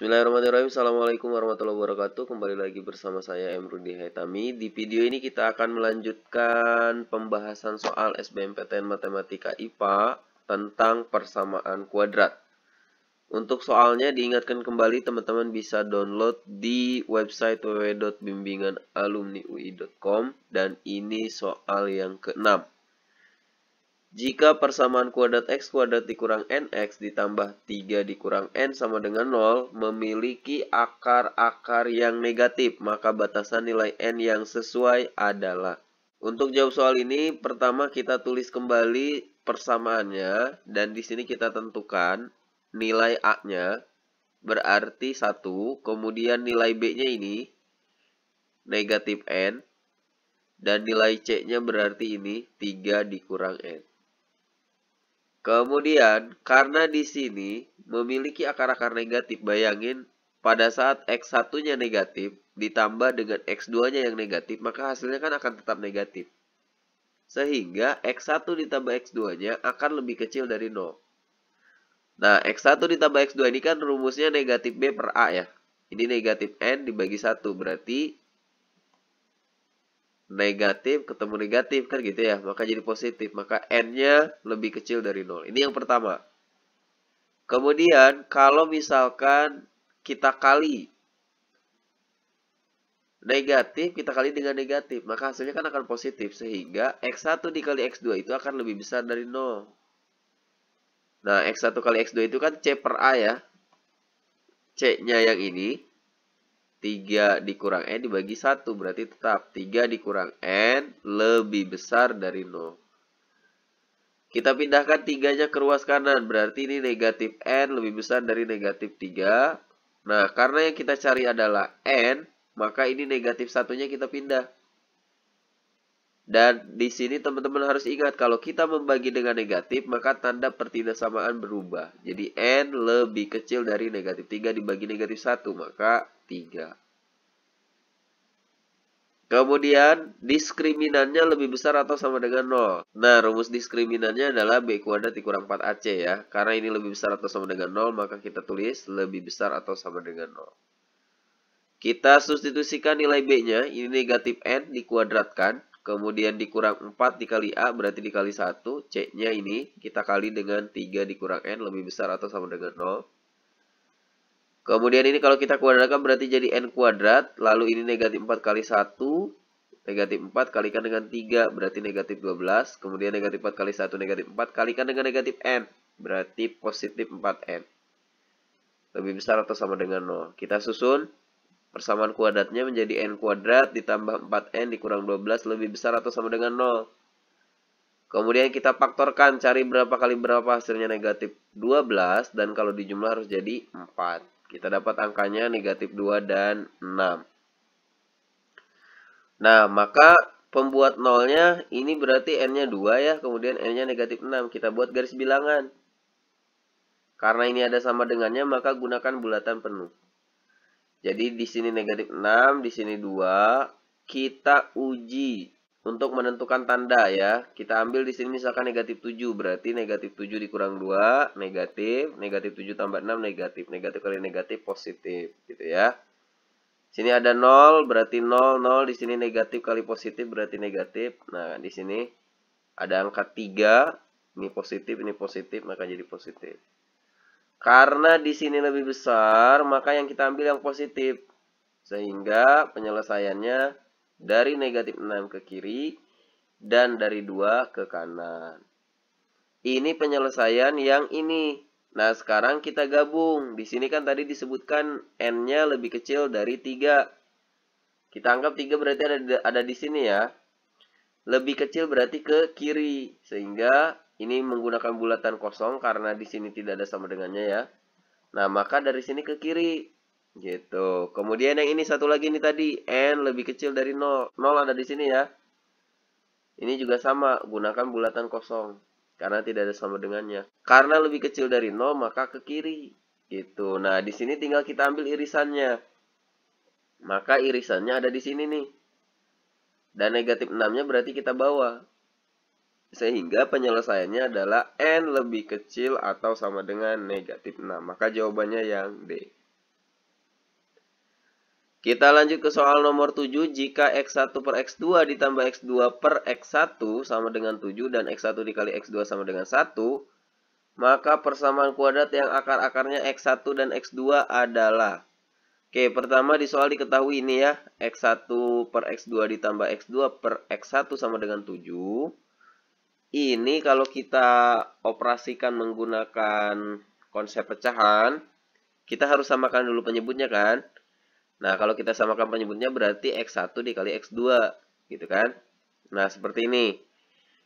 Bismillahirrahmanirrahim Assalamualaikum warahmatullahi wabarakatuh Kembali lagi bersama saya M. Emrudi Haitami Di video ini kita akan melanjutkan pembahasan soal SBMPTN Matematika IPA Tentang persamaan kuadrat Untuk soalnya diingatkan kembali teman-teman bisa download di website www.bimbinganalumniui.com Dan ini soal yang keenam jika persamaan kuadrat x kuadrat dikurang nx ditambah 3 dikurang n sama dengan 0 memiliki akar-akar yang negatif, maka batasan nilai n yang sesuai adalah. Untuk jawab soal ini, pertama kita tulis kembali persamaannya, dan di sini kita tentukan nilai A-nya, berarti 1, kemudian nilai B-nya ini, negatif N, dan nilai C-nya berarti ini 3 dikurang N. Kemudian, karena di sini memiliki akar-akar negatif, bayangin pada saat X1-nya negatif ditambah dengan X2-nya yang negatif, maka hasilnya kan akan tetap negatif. Sehingga X1 ditambah X2-nya akan lebih kecil dari 0. Nah, X1 ditambah X2 ini kan rumusnya negatif B per A ya. Ini negatif N dibagi 1, berarti negatif ketemu negatif kan gitu ya maka jadi positif maka n-nya lebih kecil dari nol ini yang pertama kemudian kalau misalkan kita kali negatif kita kali dengan negatif maka hasilnya kan akan positif sehingga x1 dikali x2 itu akan lebih besar dari nol nah x1 kali x2 itu kan c per a ya c nya yang ini 3 dikurang N dibagi 1. Berarti tetap 3 dikurang N lebih besar dari 0. Kita pindahkan 3-nya ke ruas kanan. Berarti ini negatif N lebih besar dari negatif 3. Nah, karena yang kita cari adalah N, maka ini negatif satunya kita pindah. Dan di sini teman-teman harus ingat, kalau kita membagi dengan negatif, maka tanda pertidaksamaan berubah. Jadi N lebih kecil dari negatif 3 dibagi negatif 1, maka 3. Kemudian diskriminannya lebih besar atau sama dengan 0. Nah, rumus diskriminannya adalah B kuadrat dikurang 4AC ya. Karena ini lebih besar atau sama dengan 0, maka kita tulis lebih besar atau sama dengan 0. Kita substitusikan nilai B-nya, ini negatif N dikuadratkan. Kemudian dikurang 4 dikali A berarti dikali 1. C-nya ini kita kali dengan 3 dikurang N lebih besar atau sama dengan 0. Kemudian ini kalau kita kuadratkan berarti jadi N kuadrat. Lalu ini negatif 4 kali 1. Negatif 4 kalikan dengan 3 berarti negatif 12. Kemudian negatif 4 kali 1 negatif 4 kalikan dengan negatif N. Berarti positif 4N. Lebih besar atau sama dengan 0. Kita susun persamaan kuadratnya menjadi N kuadrat ditambah 4N dikurang 12 lebih besar atau sama dengan 0. Kemudian kita faktorkan cari berapa kali berapa hasilnya negatif 12 dan kalau dijumlah harus jadi 4. Kita dapat angkanya negatif 2 dan 6. Nah, maka pembuat nolnya ini berarti n-nya 2 ya, kemudian n-nya negatif 6. Kita buat garis bilangan. Karena ini ada sama dengannya, maka gunakan bulatan penuh. Jadi di sini negatif 6, di sini 2. Kita uji untuk menentukan tanda ya. Kita ambil di sini misalkan negatif 7, berarti negatif 7 dikurang 2, negatif, negatif 7 tambah 6, negatif, negatif kali negatif, positif, gitu ya. Sini ada 0, berarti 0, 0, di sini negatif kali positif, berarti negatif. Nah, di sini ada angka 3, ini positif, ini positif, maka jadi positif. Karena di sini lebih besar, maka yang kita ambil yang positif. Sehingga penyelesaiannya dari negatif 6 ke kiri dan dari 2 ke kanan. Ini penyelesaian yang ini. Nah, sekarang kita gabung. Di sini kan tadi disebutkan n-nya lebih kecil dari 3. Kita anggap 3 berarti ada, ada di sini ya. Lebih kecil berarti ke kiri. Sehingga ini menggunakan bulatan kosong karena di sini tidak ada sama dengannya ya. Nah, maka dari sini ke kiri. Gitu. Kemudian yang ini satu lagi ini tadi n lebih kecil dari 0. 0 ada di sini ya. Ini juga sama, gunakan bulatan kosong karena tidak ada sama dengannya. Karena lebih kecil dari 0 maka ke kiri. Gitu. Nah, di sini tinggal kita ambil irisannya. Maka irisannya ada di sini nih. Dan negatif 6-nya berarti kita bawa. Sehingga penyelesaiannya adalah N lebih kecil atau sama dengan negatif 6. Maka jawabannya yang D. Kita lanjut ke soal nomor 7. Jika X1 per X2 ditambah X2 per X1 sama dengan 7 dan X1 dikali X2 sama dengan 1, maka persamaan kuadrat yang akar-akarnya X1 dan X2 adalah. Oke, pertama di soal diketahui ini ya. X1 per X2 ditambah X2 per X1 sama dengan 7. Ini kalau kita operasikan menggunakan konsep pecahan, kita harus samakan dulu penyebutnya kan. Nah, kalau kita samakan penyebutnya berarti X1 dikali X2, gitu kan? Nah, seperti ini.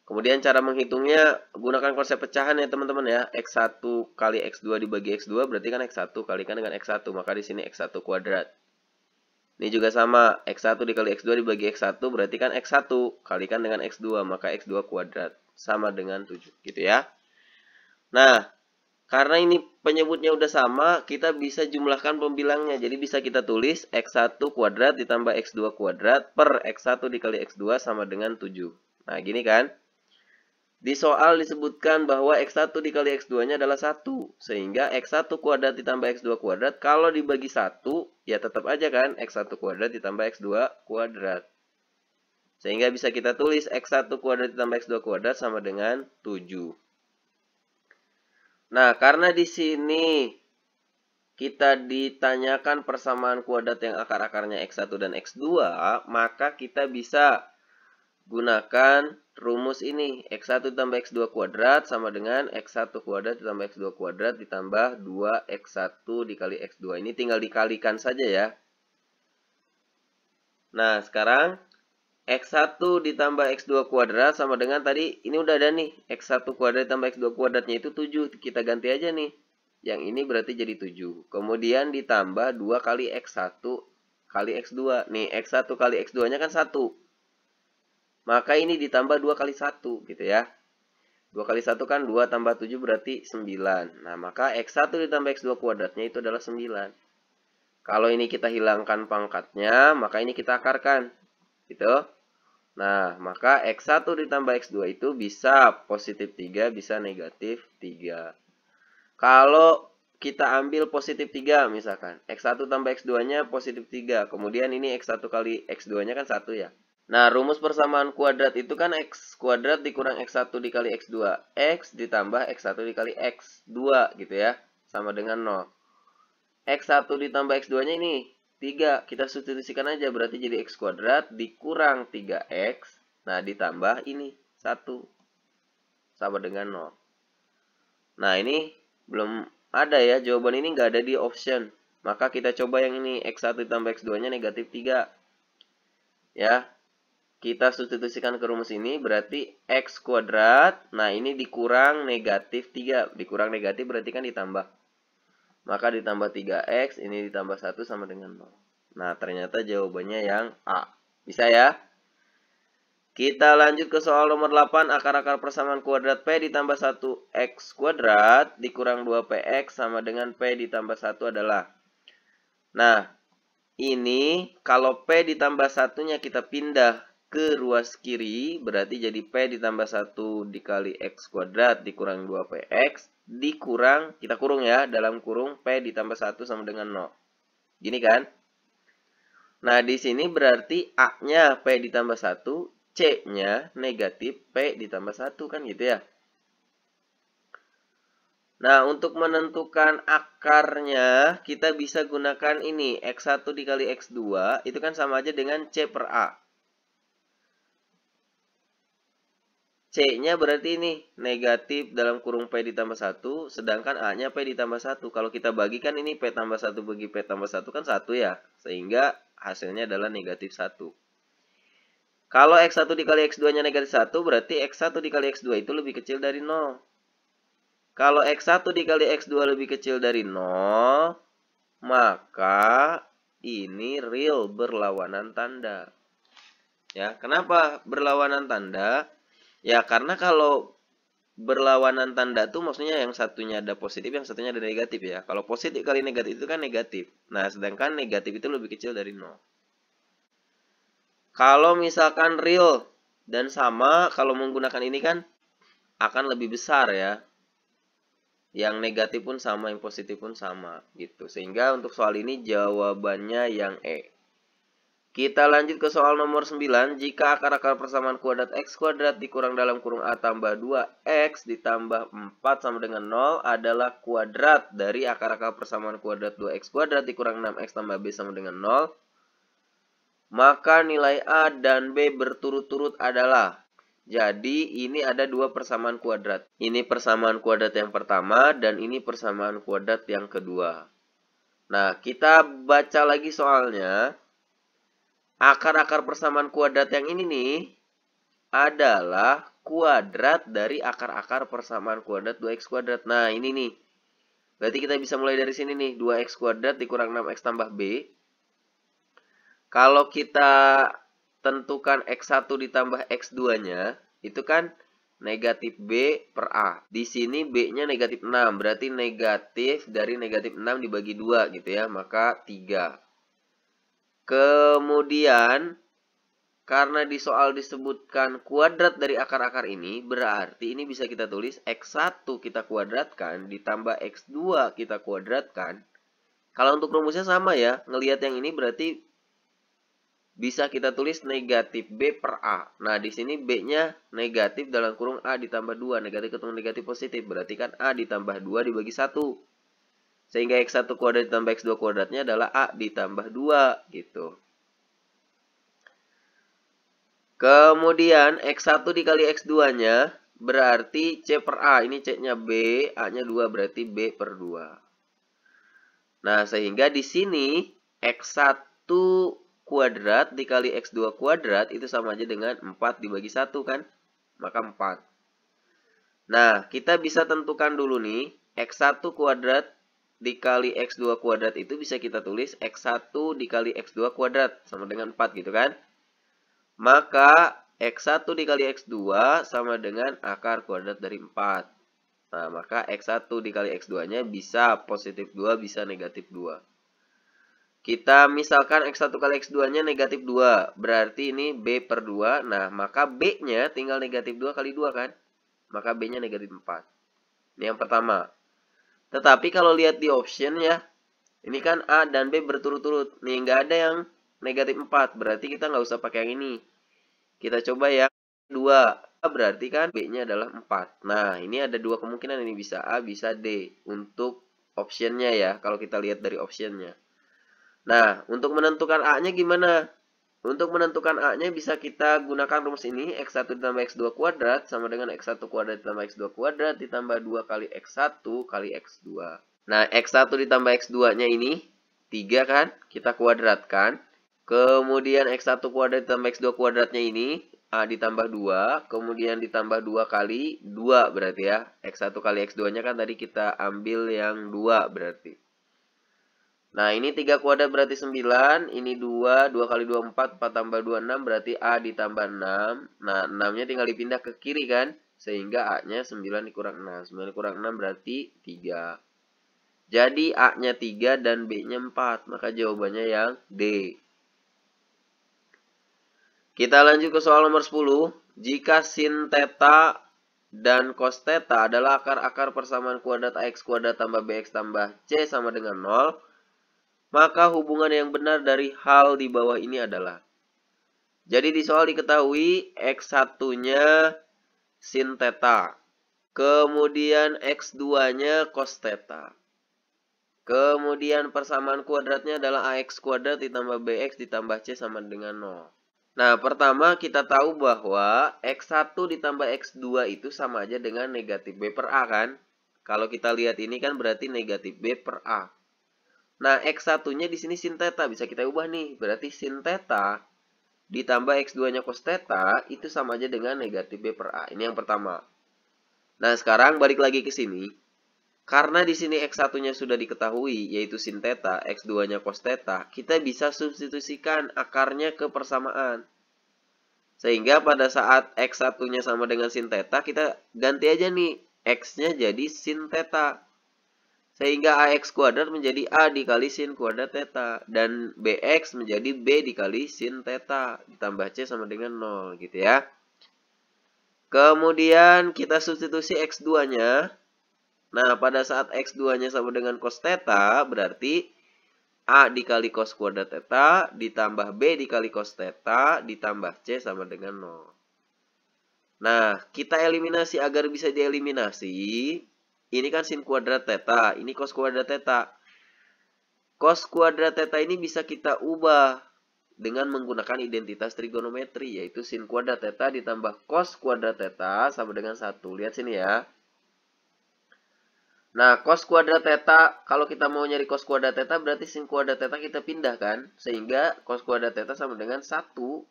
Kemudian cara menghitungnya gunakan konsep pecahan ya teman-teman ya. X1 kali X2 dibagi X2 berarti kan X1 kalikan dengan X1. Maka di sini X1 kuadrat. Ini juga sama. X1 dikali X2 dibagi X1 berarti kan X1 kalikan dengan X2. Maka X2 kuadrat. Sama dengan 7 gitu ya. Nah, karena ini penyebutnya udah sama, kita bisa jumlahkan pembilangnya. Jadi bisa kita tulis X1 kuadrat ditambah X2 kuadrat per X1 dikali X2 sama dengan 7. Nah, gini kan? Di soal disebutkan bahwa X1 dikali X2-nya adalah 1. Sehingga X1 kuadrat ditambah X2 kuadrat, kalau dibagi 1, ya tetap aja kan X1 kuadrat ditambah X2 kuadrat. Sehingga bisa kita tulis X1 kuadrat ditambah X2 kuadrat sama dengan 7. Nah, karena di sini kita ditanyakan persamaan kuadrat yang akar-akarnya X1 dan X2, maka kita bisa gunakan rumus ini. X1 ditambah X2 kuadrat sama dengan X1 kuadrat ditambah X2 kuadrat ditambah 2X1 dikali X2. Ini tinggal dikalikan saja ya. Nah, sekarang X1 ditambah X2 kuadrat sama dengan tadi ini udah ada nih. X1 kuadrat tambah X2 kuadratnya itu 7. Kita ganti aja nih. Yang ini berarti jadi 7. Kemudian ditambah 2 kali X1 kali X2. Nih, X1 kali X2-nya kan 1. Maka ini ditambah 2 kali 1 gitu ya. 2 kali 1 kan 2 tambah 7 berarti 9. Nah, maka X1 ditambah X2 kuadratnya itu adalah 9. Kalau ini kita hilangkan pangkatnya, maka ini kita akarkan. Gitu. Nah, maka X1 ditambah X2 itu bisa positif 3, bisa negatif 3. Kalau kita ambil positif 3 misalkan, X1 tambah X2-nya positif 3. Kemudian ini X1 kali X2-nya kan 1 ya. Nah, rumus persamaan kuadrat itu kan X kuadrat dikurang X1 dikali X2. X ditambah X1 dikali X2 gitu ya. Sama dengan 0. X1 ditambah X2-nya ini 3. Kita substitusikan aja, berarti jadi X kuadrat dikurang 3X. Nah, ditambah ini, 1. Sama dengan 0. Nah, ini belum ada ya, jawaban ini nggak ada di option. Maka kita coba yang ini, X1 ditambah X2-nya negatif 3. Ya, kita substitusikan ke rumus ini, berarti X kuadrat, nah ini dikurang negatif 3. Dikurang negatif berarti kan ditambah maka ditambah 3X, ini ditambah 1 sama dengan 0. Nah, ternyata jawabannya yang A. Bisa ya? Kita lanjut ke soal nomor 8. Akar-akar persamaan kuadrat P ditambah 1X kuadrat dikurang 2PX sama dengan P ditambah 1 adalah. Nah, ini kalau P ditambah satunya kita pindah ke ruas kiri berarti jadi P ditambah 1 dikali X kuadrat dikurang 2PX dikurang, kita kurung ya, dalam kurung P ditambah 1 sama dengan 0. Gini kan? Nah, di sini berarti A-nya P ditambah 1, C-nya negatif P ditambah 1, kan gitu ya? Nah, untuk menentukan akarnya, kita bisa gunakan ini, X1 dikali X2, itu kan sama aja dengan C per A. C-nya berarti ini negatif dalam kurung P ditambah 1, sedangkan A-nya P ditambah 1. Kalau kita bagikan ini P tambah 1 bagi P tambah 1 kan 1 ya, sehingga hasilnya adalah negatif 1. Kalau X1 dikali X2-nya negatif 1, berarti X1 dikali X2 itu lebih kecil dari 0. Kalau X1 dikali X2 lebih kecil dari 0, maka ini real berlawanan tanda. Ya, kenapa berlawanan tanda? Ya karena kalau berlawanan tanda tuh maksudnya yang satunya ada positif, yang satunya ada negatif ya. Kalau positif kali negatif itu kan negatif. Nah, sedangkan negatif itu lebih kecil dari nol. Kalau misalkan real dan sama, kalau menggunakan ini kan akan lebih besar ya. Yang negatif pun sama, yang positif pun sama gitu. Sehingga untuk soal ini jawabannya yang E. Kita lanjut ke soal nomor 9. Jika akar-akar persamaan kuadrat x kuadrat dikurang dalam kurung a tambah 2x ditambah 4 sama dengan 0 adalah kuadrat dari akar-akar persamaan kuadrat 2x kuadrat dikurang 6x tambah b sama dengan 0. Maka nilai a dan b berturut-turut adalah. Jadi ini ada dua persamaan kuadrat. Ini persamaan kuadrat yang pertama dan ini persamaan kuadrat yang kedua. Nah kita baca lagi soalnya akar-akar persamaan kuadrat yang ini nih adalah kuadrat dari akar-akar persamaan kuadrat 2x kuadrat. Nah, ini nih. Berarti kita bisa mulai dari sini nih. 2x kuadrat dikurang 6x tambah b. Kalau kita tentukan x1 ditambah x2-nya, itu kan negatif b per a. Di sini b-nya negatif 6, berarti negatif dari negatif 6 dibagi 2 gitu ya, maka 3. Kemudian karena di soal disebutkan kuadrat dari akar-akar ini, berarti ini bisa kita tulis X1 kita kuadratkan, ditambah X2 kita kuadratkan. Kalau untuk rumusnya sama ya, ngelihat yang ini berarti bisa kita tulis negatif B per A. Nah, di sini B-nya negatif dalam kurung A ditambah 2, negatif ketemu negatif positif, berarti kan A ditambah 2 dibagi 1. Sehingga X1 kuadrat ditambah X2 kuadratnya adalah A ditambah 2 gitu. Kemudian X1 dikali X2-nya berarti C per A. Ini C-nya B, A-nya 2 berarti B per 2. Nah, sehingga di sini X1 kuadrat dikali X2 kuadrat itu sama aja dengan 4 dibagi 1 kan? Maka 4. Nah, kita bisa tentukan dulu nih X1 kuadrat dikali X2 kuadrat itu bisa kita tulis X1 dikali X2 kuadrat sama dengan 4 gitu kan. Maka X1 dikali X2 sama dengan akar kuadrat dari 4. Nah, maka X1 dikali X2-nya bisa positif 2, bisa negatif 2. Kita misalkan X1 kali X2-nya negatif 2. Berarti ini B per 2. Nah, maka B-nya tinggal negatif 2 kali 2 kan? Maka B-nya negatif 4. Ini yang pertama. Tetapi kalau lihat di option ya, ini kan A dan B berturut-turut. Nih, nggak ada yang negatif 4. Berarti kita nggak usah pakai yang ini. Kita coba ya 2. berarti kan B-nya adalah 4. Nah, ini ada dua kemungkinan. Ini bisa A, bisa D. Untuk optionnya ya, kalau kita lihat dari optionnya. Nah, untuk menentukan A-nya gimana? Untuk menentukan A-nya bisa kita gunakan rumus ini. X1 ditambah X2 kuadrat sama dengan X1 kuadrat ditambah X2 kuadrat ditambah 2 kali X1 kali X2. Nah, X1 ditambah X2-nya ini 3 kan? Kita kuadratkan. Kemudian X1 kuadrat ditambah X2 kuadratnya ini A ditambah 2. Kemudian ditambah 2 kali 2 berarti ya. X1 kali X2-nya kan tadi kita ambil yang 2 berarti. Nah, ini 3 kuadrat berarti 9, ini 2, 2 kali 2, 4, 4 tambah 2, 6, berarti A ditambah 6. Nah, 6-nya tinggal dipindah ke kiri kan, sehingga A-nya 9 dikurang 6. 9 dikurang 6 berarti 3. Jadi A-nya 3 dan B-nya 4, maka jawabannya yang D. Kita lanjut ke soal nomor 10. Jika sin teta dan cos teta adalah akar-akar persamaan kuadrat AX kuadrat tambah BX tambah C sama dengan 0, maka hubungan yang benar dari hal di bawah ini adalah. Jadi di soal diketahui X1-nya sin theta. Kemudian X2-nya cos theta. Kemudian persamaan kuadratnya adalah AX kuadrat ditambah BX ditambah C sama dengan 0. Nah, pertama kita tahu bahwa X1 ditambah X2 itu sama aja dengan negatif B per A kan? Kalau kita lihat ini kan berarti negatif B per A. Nah, X1-nya di sini sin theta. Bisa kita ubah nih. Berarti sin theta ditambah X2-nya cos theta itu sama aja dengan negatif B per A. Ini yang pertama. Nah, sekarang balik lagi ke sini. Karena di sini X1-nya sudah diketahui, yaitu sin theta, X2-nya cos theta, kita bisa substitusikan akarnya ke persamaan. Sehingga pada saat X1-nya sama dengan sin theta, kita ganti aja nih X-nya jadi sin theta. Sehingga AX kuadrat menjadi A dikali sin kuadrat theta. Dan BX menjadi B dikali sin theta. Ditambah C sama dengan 0 gitu ya. Kemudian kita substitusi X2-nya. Nah, pada saat X2-nya sama dengan cos theta, berarti A dikali cos kuadrat theta, ditambah B dikali cos theta, ditambah C sama dengan 0. Nah, kita eliminasi agar bisa dieliminasi. Ini kan sin kuadrat theta, ini cos kuadrat theta. Cos kuadrat theta ini bisa kita ubah dengan menggunakan identitas trigonometri, yaitu sin kuadrat theta ditambah cos kuadrat theta sama dengan 1. Lihat sini ya. Nah, cos kuadrat theta, kalau kita mau nyari cos kuadrat theta, berarti sin kuadrat theta kita pindahkan Sehingga cos kuadrat theta sama dengan 1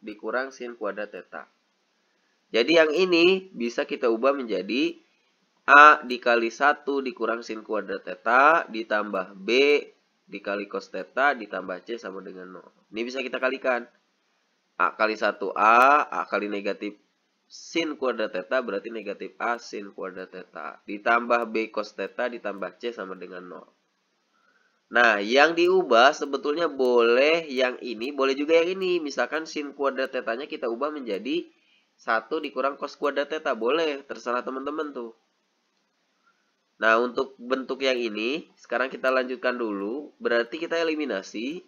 dikurang sin kuadrat theta. Jadi yang ini bisa kita ubah menjadi A dikali 1 dikurang sin kuadrat theta ditambah B dikali cos theta ditambah C sama dengan 0. Ini bisa kita kalikan. A kali 1A, A kali negatif sin kuadrat theta berarti negatif A sin kuadrat theta. Ditambah B cos theta ditambah C sama dengan 0. Nah, yang diubah sebetulnya boleh yang ini, boleh juga yang ini. Misalkan sin kuadrat tetanya kita ubah menjadi 1 dikurang cos kuadrat theta. Boleh, terserah teman-teman tuh. Nah, untuk bentuk yang ini, sekarang kita lanjutkan dulu. Berarti kita eliminasi.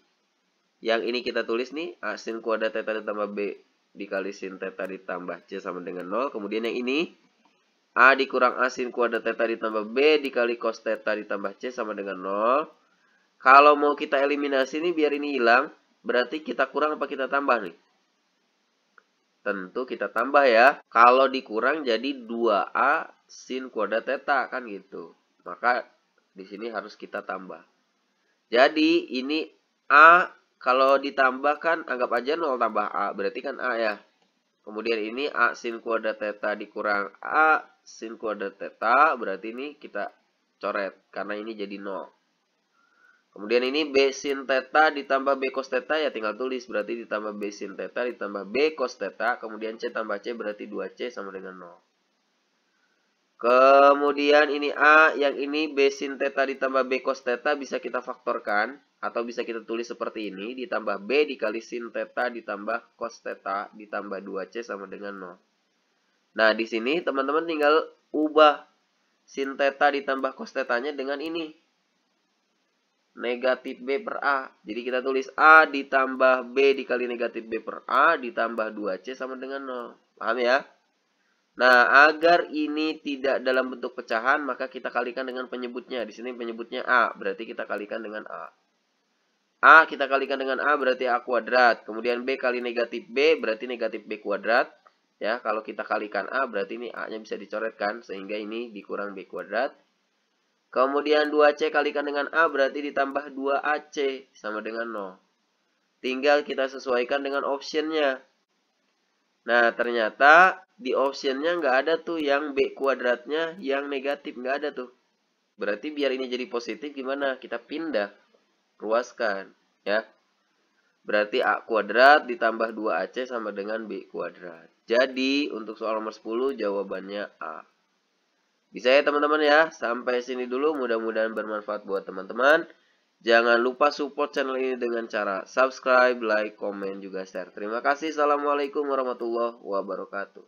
Yang ini kita tulis nih, A sin kuadrat theta ditambah B dikali sin theta ditambah C sama dengan 0. Kemudian yang ini, A dikurang A sin kuadrat theta ditambah B dikali cos theta ditambah C sama dengan 0. Kalau mau kita eliminasi nih biar ini hilang, berarti kita kurang apa kita tambah nih? Tentu kita tambah ya. Kalau dikurang jadi 2A sin kuadrat theta kan gitu. Maka di sini harus kita tambah. Jadi ini A kalau ditambahkan anggap aja 0 tambah A berarti kan A ya. Kemudian ini A sin kuadrat theta dikurang A sin kuadrat theta berarti ini kita coret karena ini jadi 0. Kemudian ini B sin theta ditambah B cos theta ya tinggal tulis berarti ditambah B sin theta ditambah B cos theta kemudian C tambah C berarti 2C sama dengan 0. Kemudian ini A, yang ini B sin theta ditambah B cos theta bisa kita faktorkan. Atau bisa kita tulis seperti ini. Ditambah B dikali sin theta ditambah cos theta ditambah 2C sama dengan 0. Nah, di sini teman-teman tinggal ubah sin theta ditambah cos tetanya dengan ini. Negatif B per A. Jadi kita tulis A ditambah B dikali negatif B per A ditambah 2C sama dengan 0. Paham ya? Nah, agar ini tidak dalam bentuk pecahan, maka kita kalikan dengan penyebutnya. Di sini penyebutnya A, berarti kita kalikan dengan A. A kita kalikan dengan A berarti A kuadrat. Kemudian B kali negatif B berarti negatif B kuadrat. Ya, kalau kita kalikan A berarti ini A-nya bisa dicoretkan sehingga ini dikurang B kuadrat. Kemudian 2C kalikan dengan A berarti ditambah 2AC sama dengan 0. Tinggal kita sesuaikan dengan optionnya. Nah, ternyata di optionnya nggak ada tuh yang B kuadratnya yang negatif. Nggak ada tuh. Berarti biar ini jadi positif gimana? Kita pindah. Ruaskan. Ya. Berarti A kuadrat ditambah 2AC sama dengan B kuadrat. Jadi, untuk soal nomor 10 jawabannya A. Bisa ya teman-teman ya. Sampai sini dulu. Mudah-mudahan bermanfaat buat teman-teman. Jangan lupa support channel ini dengan cara subscribe, like, komen, juga share. Terima kasih. Assalamualaikum warahmatullahi wabarakatuh.